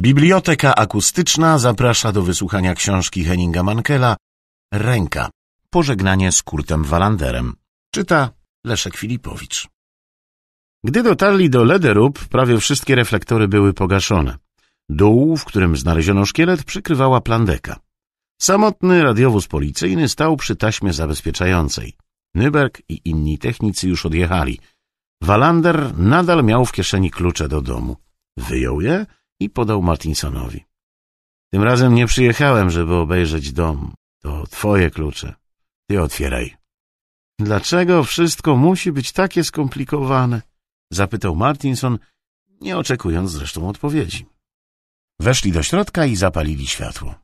Biblioteka akustyczna zaprasza do wysłuchania książki Henninga Mankela Ręka. Pożegnanie z Kurtem Walanderem. Czyta Leszek Filipowicz. Gdy dotarli do Lederup, prawie wszystkie reflektory były pogaszone. Dół, w którym znaleziono szkielet, przykrywała plandeka. Samotny radiowóz policyjny stał przy taśmie zabezpieczającej. Nyberg i inni technicy już odjechali. Walander nadal miał w kieszeni klucze do domu. Wyjął je i podał Martinsonowi. Tym razem nie przyjechałem, żeby obejrzeć dom. To twoje klucze. Ty otwieraj. Dlaczego wszystko musi być takie skomplikowane? Zapytał Martinson, nie oczekując zresztą odpowiedzi. Weszli do środka i zapalili światło.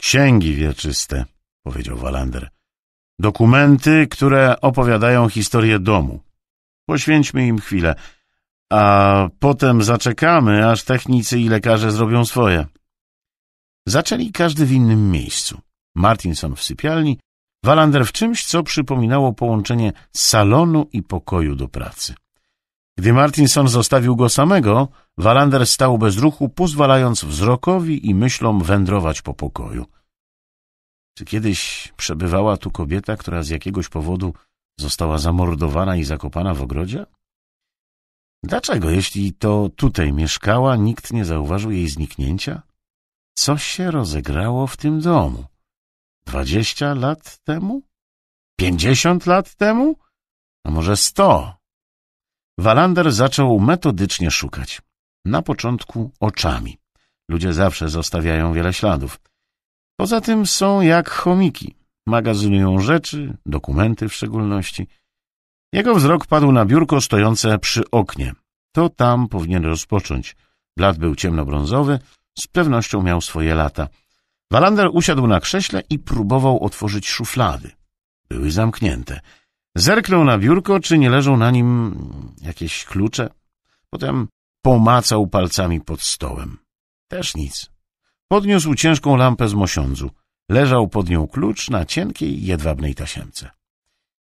Księgi wieczyste, powiedział Walander. Dokumenty, które opowiadają historię domu. Poświęćmy im chwilę a potem zaczekamy, aż technicy i lekarze zrobią swoje. Zaczęli każdy w innym miejscu. Martinson w sypialni, Walander w czymś, co przypominało połączenie salonu i pokoju do pracy. Gdy Martinson zostawił go samego, Walander stał bez ruchu, pozwalając wzrokowi i myślom wędrować po pokoju. Czy kiedyś przebywała tu kobieta, która z jakiegoś powodu została zamordowana i zakopana w ogrodzie? Dlaczego, jeśli to tutaj mieszkała, nikt nie zauważył jej zniknięcia? Co się rozegrało w tym domu? Dwadzieścia lat temu? Pięćdziesiąt lat temu? A może sto? Walander zaczął metodycznie szukać. Na początku oczami. Ludzie zawsze zostawiają wiele śladów. Poza tym są jak chomiki. Magazynują rzeczy, dokumenty w szczególności – jego wzrok padł na biurko stojące przy oknie. To tam powinien rozpocząć. Blad był ciemnobrązowy, z pewnością miał swoje lata. Walander usiadł na krześle i próbował otworzyć szuflady. Były zamknięte. Zerknął na biurko, czy nie leżą na nim jakieś klucze. Potem pomacał palcami pod stołem. Też nic. Podniósł ciężką lampę z mosiądzu. Leżał pod nią klucz na cienkiej, jedwabnej tasiemce.